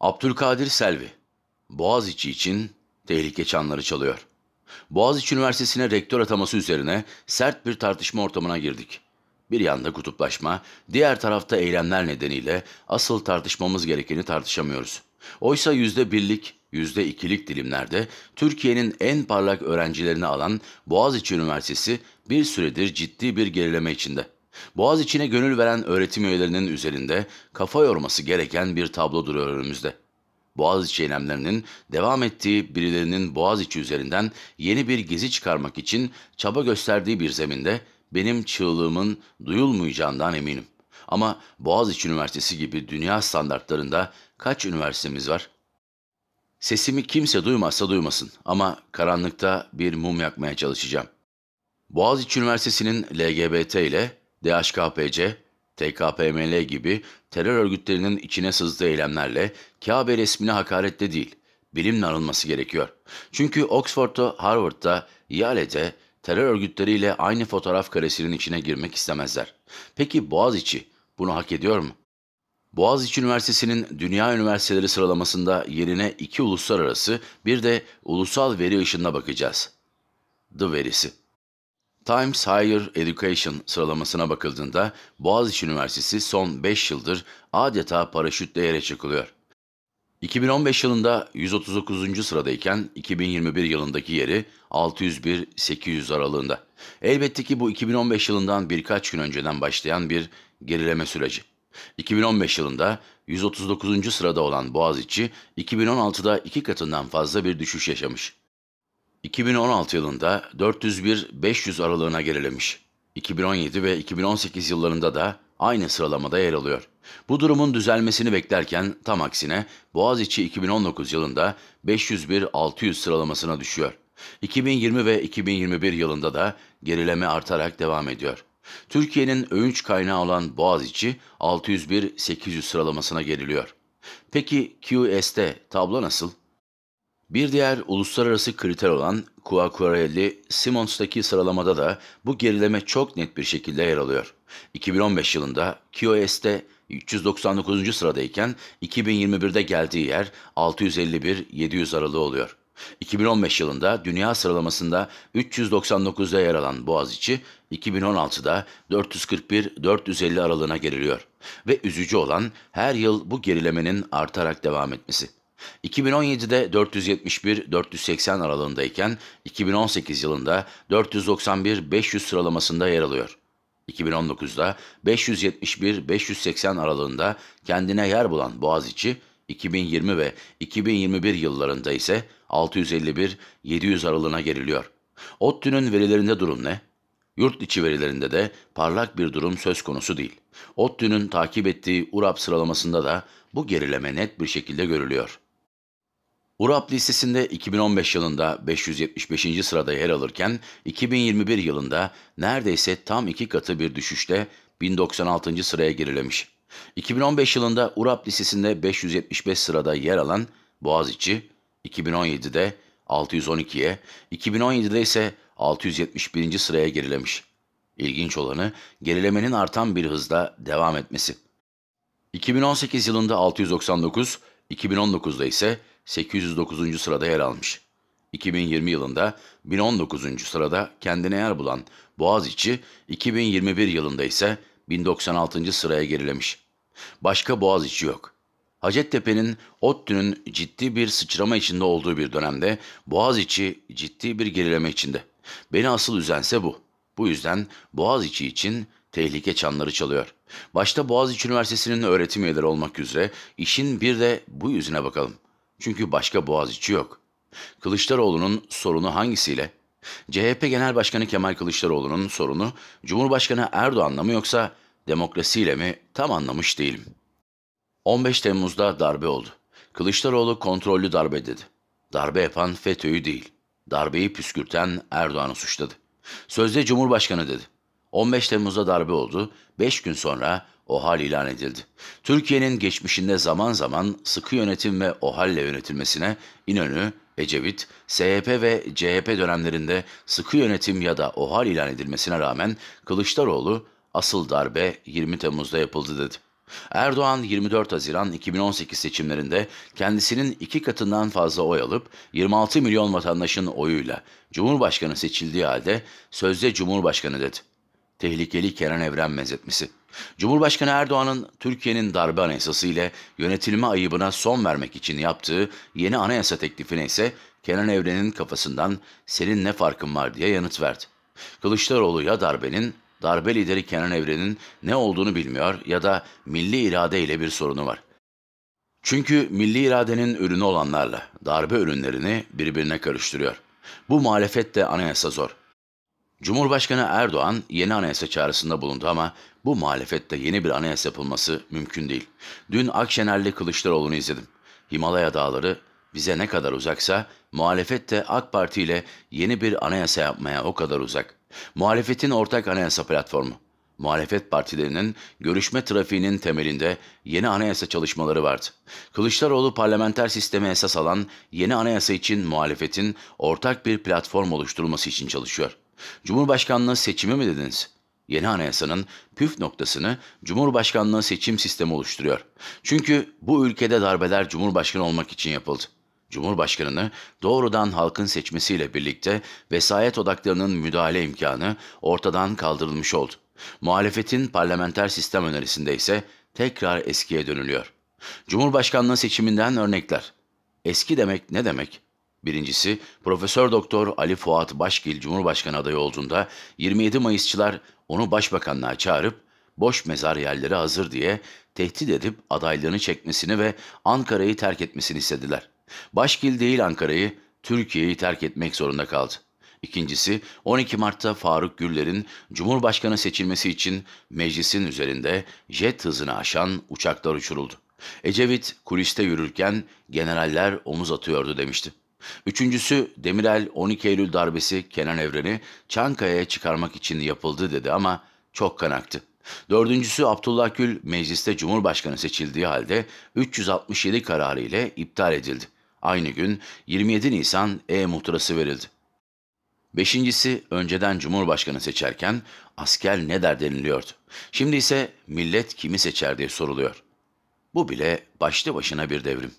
Abdülkadir Selvi, Boğaziçi için tehlike çanları çalıyor. Boğaziçi Üniversitesi'ne rektör ataması üzerine sert bir tartışma ortamına girdik. Bir yanda kutuplaşma, diğer tarafta eylemler nedeniyle asıl tartışmamız gerekeni tartışamıyoruz. Oysa yüzde birlik, yüzde ikilik dilimlerde Türkiye'nin en parlak öğrencilerini alan Boğaziçi Üniversitesi bir süredir ciddi bir gerileme içinde. Boğaz içine gönül veren öğretim üyelerinin üzerinde kafa yorması gereken bir tablo duruyor önümüzde. içi eylemlerinin devam ettiği birilerinin boğaz içi üzerinden yeni bir gezi çıkarmak için çaba gösterdiği bir zeminde benim çığlığımın duyulmayacağından eminim. Ama Boğaziçi Üniversitesi gibi dünya standartlarında kaç üniversitemiz var? Sesimi kimse duymazsa duymasın ama karanlıkta bir mum yakmaya çalışacağım. Boğaziçi Üniversitesi'nin LGBT ile DHKPC, TKPML gibi terör örgütlerinin içine sızdığı eylemlerle Kabe resmine hakarette değil, bilimle arınması gerekiyor. Çünkü Oxford'da, Harvard'da, Yale'de terör örgütleriyle aynı fotoğraf karesinin içine girmek istemezler. Peki Boğaziçi bunu hak ediyor mu? Boğaziçi Üniversitesi'nin dünya üniversiteleri sıralamasında yerine iki uluslararası bir de ulusal veri ışığında bakacağız. The verisi. Times Higher Education sıralamasına bakıldığında Boğaziçi Üniversitesi son 5 yıldır adeta paraşütle yere çıkılıyor. 2015 yılında 139. sıradayken 2021 yılındaki yeri 601-800 aralığında. Elbette ki bu 2015 yılından birkaç gün önceden başlayan bir gerileme süreci. 2015 yılında 139. sırada olan Boğaziçi, 2016'da iki katından fazla bir düşüş yaşamış. 2016 yılında 401-500 aralığına gerilemiş. 2017 ve 2018 yıllarında da aynı sıralamada yer alıyor. Bu durumun düzelmesini beklerken tam aksine Boğaziçi 2019 yılında 501-600 sıralamasına düşüyor. 2020 ve 2021 yılında da gerileme artarak devam ediyor. Türkiye'nin övünç kaynağı olan Boğaziçi 601-800 sıralamasına geriliyor. Peki QS'te tablo nasıl? Bir diğer uluslararası kriter olan Quacquarelli, Simons'taki sıralamada da bu gerileme çok net bir şekilde yer alıyor. 2015 yılında QoS'te 399. sıradayken 2021'de geldiği yer 651-700 aralığı oluyor. 2015 yılında dünya sıralamasında 399'da yer alan Boğaziçi, 2016'da 441-450 aralığına geriliyor. Ve üzücü olan her yıl bu gerilemenin artarak devam etmesi. 2017'de 471-480 aralığındayken 2018 yılında 491-500 sıralamasında yer alıyor. 2019'da 571-580 aralığında kendine yer bulan Boğaziçi, 2020 ve 2021 yıllarında ise 651-700 aralığına geriliyor. ODTÜ'nün verilerinde durum ne? Yurt içi verilerinde de parlak bir durum söz konusu değil. ODTÜ'nün takip ettiği URAP sıralamasında da bu gerileme net bir şekilde görülüyor. URAP listesinde 2015 yılında 575. sırada yer alırken 2021 yılında neredeyse tam iki katı bir düşüşle 1096. sıraya gerilemiş. 2015 yılında URAP listesinde 575 sırada yer alan Boğaziçi 2017'de 612'ye, 2017'de ise 671. sıraya gerilemiş. İlginç olanı gerilemenin artan bir hızla devam etmesi. 2018 yılında 699, 2019'da ise 809. sırada yer almış. 2020 yılında 1019. sırada kendine yer bulan Boğaziçi, 2021 yılında ise 1096. sıraya gerilemiş. Başka Boğaziçi yok. Hacettepe'nin ODTÜ'nün ciddi bir sıçrama içinde olduğu bir dönemde Boğaziçi ciddi bir gerileme içinde. Beni asıl üzense bu. Bu yüzden Boğaziçi için tehlike çanları çalıyor. Başta Boğaziçi Üniversitesi'nin öğretim üyeleri olmak üzere işin bir de bu yüzüne bakalım. Çünkü başka boğaz içi yok. Kılıçdaroğlu'nun sorunu hangisiyle? CHP Genel Başkanı Kemal Kılıçdaroğlu'nun sorunu Cumhurbaşkanı Erdoğan'la mı yoksa demokrasiyle mi tam anlamış değilim. 15 Temmuz'da darbe oldu. Kılıçdaroğlu kontrollü darbe dedi. Darbe yapan FETÖ'yü değil, darbeyi püskürten Erdoğan'ı suçladı. Sözde Cumhurbaşkanı dedi. 15 Temmuz'da darbe oldu. 5 gün sonra OHAL ilan edildi. Türkiye'nin geçmişinde zaman zaman sıkı yönetim ve OHAL ile yönetilmesine İnönü, Ecevit, SHP ve CHP dönemlerinde sıkı yönetim ya da OHAL ilan edilmesine rağmen Kılıçdaroğlu asıl darbe 20 Temmuz'da yapıldı dedi. Erdoğan 24 Haziran 2018 seçimlerinde kendisinin iki katından fazla oy alıp 26 milyon vatandaşın oyuyla Cumhurbaşkanı seçildiği halde sözde Cumhurbaşkanı dedi tehlikeli Kenan Evren benzetmesi. Cumhurbaşkanı Erdoğan'ın Türkiye'nin darbe anayasası ile yönetilme ayıbına son vermek için yaptığı yeni anayasa teklifine ise Kenan Evren'in kafasından senin ne farkın var diye yanıt verdi. Kılıçdaroğlu ya darbenin, darbe lideri Kenan Evren'in ne olduğunu bilmiyor ya da milli irade ile bir sorunu var. Çünkü milli iradenin ürünü olanlarla darbe ürünlerini birbirine karıştırıyor. Bu muhalefet anayasa zor. Cumhurbaşkanı Erdoğan yeni anayasa çağrısında bulundu ama bu muhalefette yeni bir anayasa yapılması mümkün değil. Dün Akşener'li Kılıçdaroğlu'nu izledim. Himalaya dağları bize ne kadar uzaksa muhalefet de AK Parti ile yeni bir anayasa yapmaya o kadar uzak. Muhalefetin ortak anayasa platformu. Muhalefet partilerinin görüşme trafiğinin temelinde yeni anayasa çalışmaları vardı. Kılıçdaroğlu parlamenter sisteme esas alan yeni anayasa için muhalefetin ortak bir platform oluşturması için çalışıyor. Cumhurbaşkanlığı seçimi mi dediniz? Yeni anayasanın püf noktasını Cumhurbaşkanlığı seçim sistemi oluşturuyor. Çünkü bu ülkede darbeler Cumhurbaşkanı olmak için yapıldı. Cumhurbaşkanını doğrudan halkın seçmesiyle birlikte vesayet odaklarının müdahale imkanı ortadan kaldırılmış oldu. Muhalefetin parlamenter sistem önerisinde ise tekrar eskiye dönülüyor. Cumhurbaşkanlığı seçiminden örnekler. Eski demek ne demek? Birincisi, Profesör Doktor Ali Fuat Başgil Cumhurbaşkanı adayı olduğunda 27 Mayısçılar onu başbakanlığa çağırıp boş mezar yerleri hazır diye tehdit edip adaylığını çekmesini ve Ankara'yı terk etmesini istediler. Başgil değil Ankara'yı, Türkiye'yi terk etmek zorunda kaldı. İkincisi 12 Mart'ta Faruk Güller'in Cumhurbaşkanı seçilmesi için meclisin üzerinde jet hızını aşan uçaklar uçuruldu. Ecevit kuliste yürürken generaller omuz atıyordu demişti. Üçüncüsü Demirel 12 Eylül darbesi Kenan Evren'i Çankaya'ya çıkarmak için yapıldı dedi ama çok kanaktı. Dördüncüsü Abdullah Gül mecliste Cumhurbaşkanı seçildiği halde 367 kararı ile iptal edildi. Aynı gün 27 Nisan E-muhtırası verildi. Beşincisi önceden Cumhurbaşkanı seçerken asker ne der deniliyordu. Şimdi ise millet kimi seçer diye soruluyor. Bu bile başlı başına bir devrim.